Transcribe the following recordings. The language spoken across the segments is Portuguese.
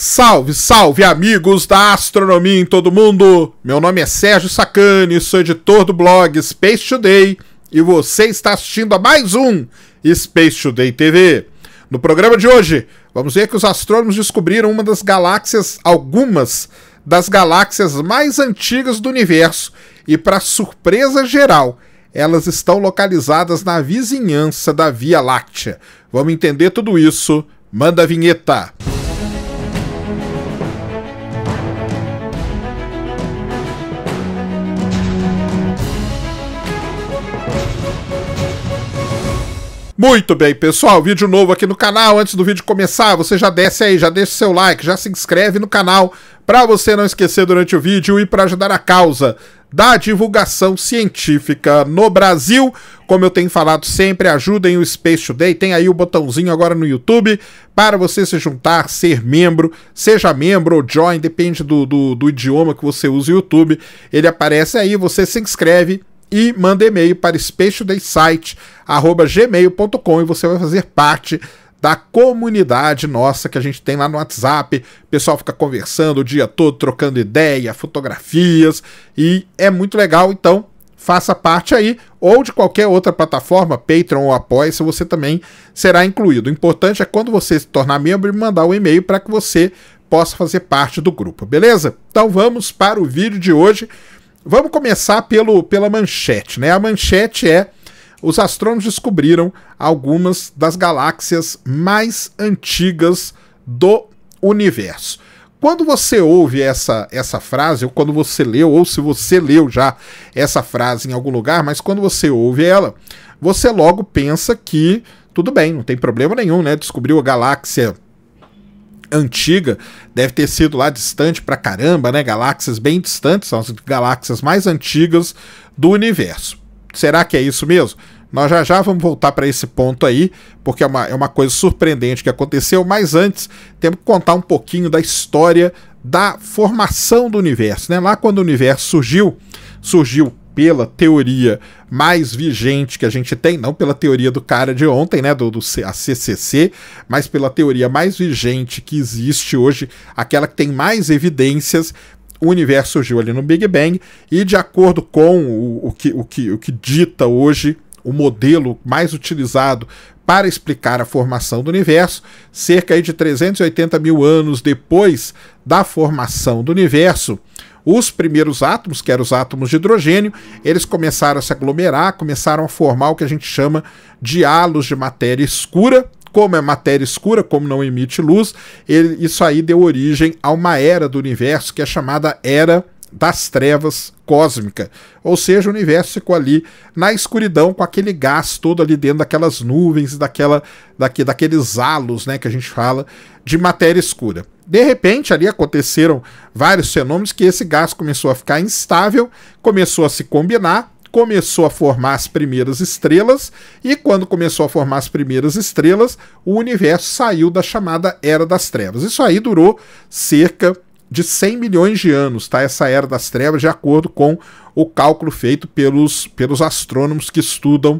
Salve, salve amigos da astronomia em todo mundo! Meu nome é Sérgio Sacani, sou editor do blog Space Today e você está assistindo a mais um Space Today TV. No programa de hoje, vamos ver que os astrônomos descobriram uma das galáxias, algumas das galáxias mais antigas do universo e, para surpresa geral, elas estão localizadas na vizinhança da Via Láctea. Vamos entender tudo isso? Manda a vinheta! Música Muito bem, pessoal, vídeo novo aqui no canal. Antes do vídeo começar, você já desce aí, já deixa o seu like, já se inscreve no canal para você não esquecer durante o vídeo e para ajudar a causa da divulgação científica no Brasil. Como eu tenho falado sempre, ajudem o Space Today. Tem aí o botãozinho agora no YouTube para você se juntar, ser membro. Seja membro ou join, depende do, do, do idioma que você usa o YouTube. Ele aparece aí, você se inscreve e manda e-mail para gmail.com e você vai fazer parte da comunidade nossa que a gente tem lá no WhatsApp. O pessoal fica conversando o dia todo, trocando ideia, fotografias e é muito legal. Então, faça parte aí, ou de qualquer outra plataforma, Patreon ou Apoia-se, você também será incluído. O importante é quando você se tornar membro mandar um e-mail para que você possa fazer parte do grupo, beleza? Então vamos para o vídeo de hoje. Vamos começar pelo, pela manchete, né? A manchete é: os astrônomos descobriram algumas das galáxias mais antigas do universo. Quando você ouve essa, essa frase, ou quando você leu, ou se você leu já essa frase em algum lugar, mas quando você ouve ela, você logo pensa que tudo bem, não tem problema nenhum, né? Descobriu a galáxia antiga, deve ter sido lá distante pra caramba, né? Galáxias bem distantes, são as galáxias mais antigas do universo. Será que é isso mesmo? Nós já já vamos voltar para esse ponto aí, porque é uma, é uma coisa surpreendente que aconteceu, mas antes temos que contar um pouquinho da história da formação do universo. Né? Lá quando o universo surgiu, surgiu pela teoria mais vigente que a gente tem, não pela teoria do cara de ontem, né, do, do a CCC, mas pela teoria mais vigente que existe hoje, aquela que tem mais evidências, o universo surgiu ali no Big Bang, e de acordo com o, o, que, o, que, o que dita hoje o modelo mais utilizado para explicar a formação do universo, cerca de 380 mil anos depois da formação do universo, os primeiros átomos, que eram os átomos de hidrogênio, eles começaram a se aglomerar, começaram a formar o que a gente chama de halos de matéria escura, como é matéria escura, como não emite luz, ele, isso aí deu origem a uma era do universo que é chamada Era das Trevas Cósmica. Ou seja, o universo ficou ali na escuridão com aquele gás todo ali dentro daquelas nuvens, daquela, daqui, daqueles halos né, que a gente fala de matéria escura de repente, ali aconteceram vários fenômenos que esse gás começou a ficar instável, começou a se combinar, começou a formar as primeiras estrelas, e quando começou a formar as primeiras estrelas, o universo saiu da chamada Era das Trevas. Isso aí durou cerca de 100 milhões de anos, tá? Essa Era das Trevas, de acordo com o cálculo feito pelos, pelos astrônomos que estudam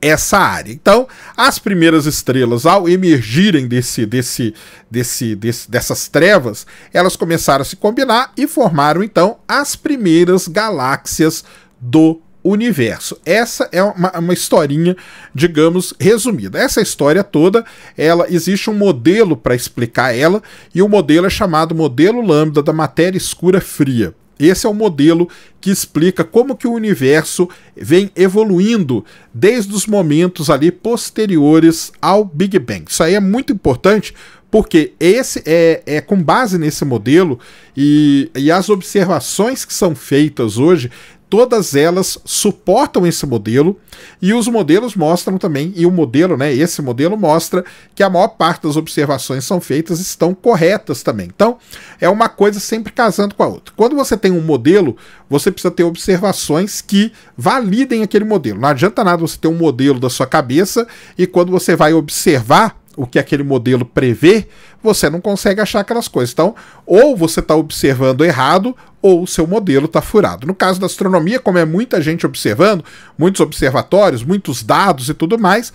essa área. Então, as primeiras estrelas, ao emergirem desse, desse, desse, desse, dessas trevas, elas começaram a se combinar e formaram então as primeiras galáxias do universo. Essa é uma, uma, historinha, digamos, resumida. Essa história toda, ela existe um modelo para explicar ela e o modelo é chamado modelo lambda da matéria escura fria. Esse é o modelo que explica como que o universo vem evoluindo desde os momentos ali posteriores ao Big Bang. Isso aí é muito importante porque esse é, é com base nesse modelo e, e as observações que são feitas hoje todas elas suportam esse modelo e os modelos mostram também, e o modelo, né, esse modelo mostra que a maior parte das observações são feitas estão corretas também. Então, é uma coisa sempre casando com a outra. Quando você tem um modelo, você precisa ter observações que validem aquele modelo. Não adianta nada você ter um modelo da sua cabeça e quando você vai observar o que aquele modelo prevê, você não consegue achar aquelas coisas. Então, ou você está observando errado, ou o seu modelo está furado. No caso da astronomia, como é muita gente observando, muitos observatórios, muitos dados e tudo mais,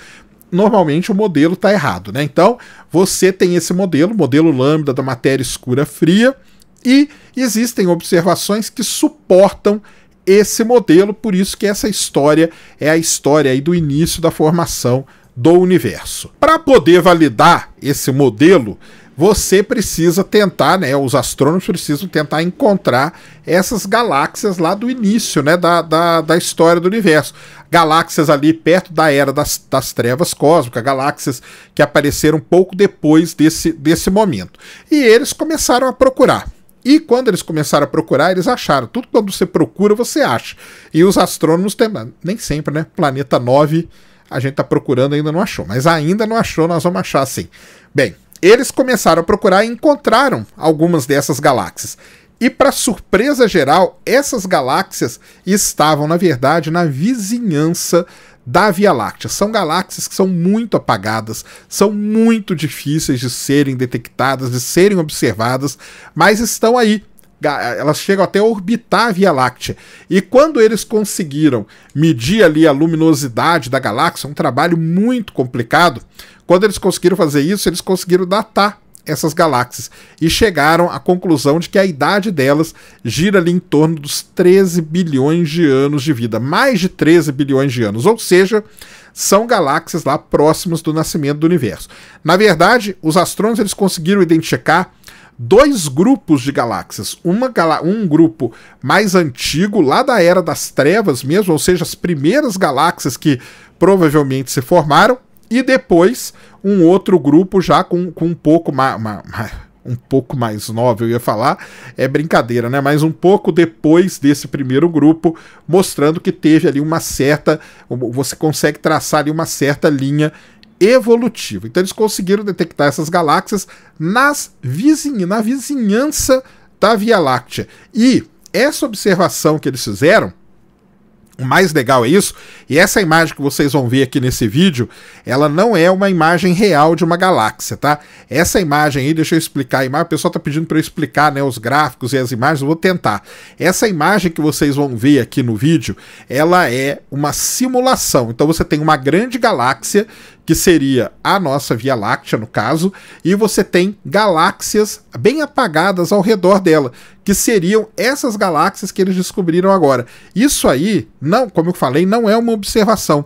normalmente o modelo está errado, né? Então, você tem esse modelo, modelo lambda da matéria escura fria, e existem observações que suportam esse modelo, por isso que essa história é a história aí do início da formação do universo. Para poder validar esse modelo, você precisa tentar, né? Os astrônomos precisam tentar encontrar essas galáxias lá do início, né? Da, da, da história do universo. Galáxias ali perto da era das, das trevas cósmicas, galáxias que apareceram pouco depois desse, desse momento. E eles começaram a procurar. E quando eles começaram a procurar, eles acharam. Tudo quando você procura, você acha. E os astrônomos, nem sempre, né? Planeta 9 a gente está procurando, ainda não achou. Mas ainda não achou, nós vamos achar sim. Bem, eles começaram a procurar e encontraram algumas dessas galáxias. E, para surpresa geral, essas galáxias estavam, na verdade, na vizinhança da Via Láctea. São galáxias que são muito apagadas, são muito difíceis de serem detectadas, de serem observadas, mas estão aí elas chegam até orbitar a Via Láctea. E quando eles conseguiram medir ali a luminosidade da galáxia, é um trabalho muito complicado, quando eles conseguiram fazer isso, eles conseguiram datar essas galáxias e chegaram à conclusão de que a idade delas gira ali em torno dos 13 bilhões de anos de vida, mais de 13 bilhões de anos, ou seja, são galáxias lá próximas do nascimento do universo. Na verdade, os astrônomos eles conseguiram identificar dois grupos de galáxias. Uma, um grupo mais antigo, lá da Era das Trevas mesmo, ou seja, as primeiras galáxias que provavelmente se formaram, e depois um outro grupo já com, com um pouco mais. Um pouco mais nova, eu ia falar, é brincadeira, né? Mas um pouco depois desse primeiro grupo, mostrando que teve ali uma certa. Você consegue traçar ali uma certa linha evolutivo. Então eles conseguiram detectar essas galáxias nas vizinha, na vizinhança da Via Láctea. E essa observação que eles fizeram, o mais legal é isso, e essa imagem que vocês vão ver aqui nesse vídeo, ela não é uma imagem real de uma galáxia, tá? Essa imagem aí, deixa eu explicar a imagem, o pessoal tá pedindo para eu explicar, né, os gráficos e as imagens, eu vou tentar. Essa imagem que vocês vão ver aqui no vídeo, ela é uma simulação. Então você tem uma grande galáxia que seria a nossa Via Láctea, no caso, e você tem galáxias bem apagadas ao redor dela, que seriam essas galáxias que eles descobriram agora. Isso aí, não, como eu falei, não é uma observação.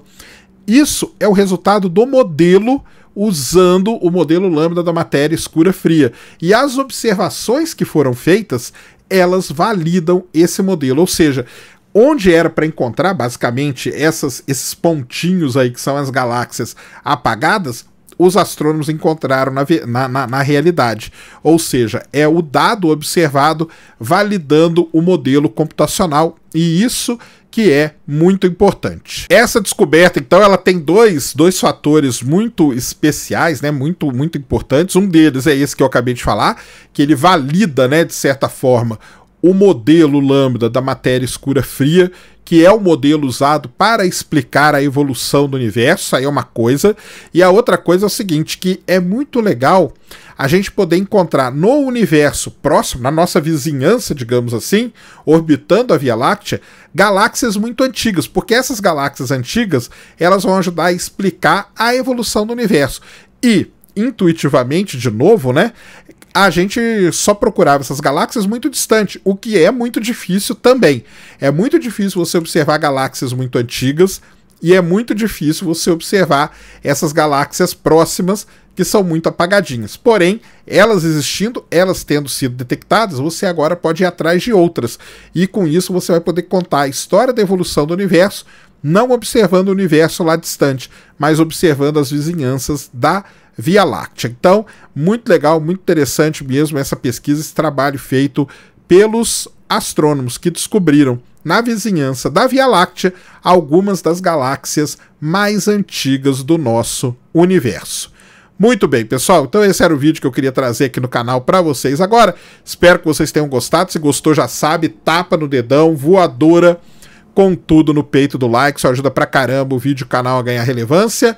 Isso é o resultado do modelo usando o modelo lambda da matéria escura fria. E as observações que foram feitas, elas validam esse modelo, ou seja, Onde era para encontrar, basicamente, essas, esses pontinhos aí que são as galáxias apagadas, os astrônomos encontraram na, na, na, na, realidade. Ou seja, é o dado observado validando o modelo computacional e isso que é muito importante. Essa descoberta, então, ela tem dois, dois fatores muito especiais, né, muito muito importantes. Um deles é esse que eu acabei de falar, que ele valida, né, de certa forma, o modelo lambda da matéria escura fria, que é o modelo usado para explicar a evolução do universo, aí é uma coisa. E a outra coisa é o seguinte, que é muito legal a gente poder encontrar no universo próximo, na nossa vizinhança, digamos assim, orbitando a Via Láctea, galáxias muito antigas, porque essas galáxias antigas, elas vão ajudar a explicar a evolução do universo. E intuitivamente de novo, né? a gente só procurava essas galáxias muito distante, o que é muito difícil também. É muito difícil você observar galáxias muito antigas e é muito difícil você observar essas galáxias próximas que são muito apagadinhas. Porém, elas existindo, elas tendo sido detectadas, você agora pode ir atrás de outras. E com isso você vai poder contar a história da evolução do universo, não observando o universo lá distante, mas observando as vizinhanças da Via Láctea. Então, muito legal, muito interessante mesmo essa pesquisa, esse trabalho feito pelos astrônomos que descobriram na vizinhança da Via Láctea algumas das galáxias mais antigas do nosso universo. Muito bem, pessoal. Então esse era o vídeo que eu queria trazer aqui no canal para vocês agora. Espero que vocês tenham gostado. Se gostou, já sabe, tapa no dedão, voadora com tudo no peito do like. Isso ajuda pra caramba o vídeo, o canal a ganhar relevância.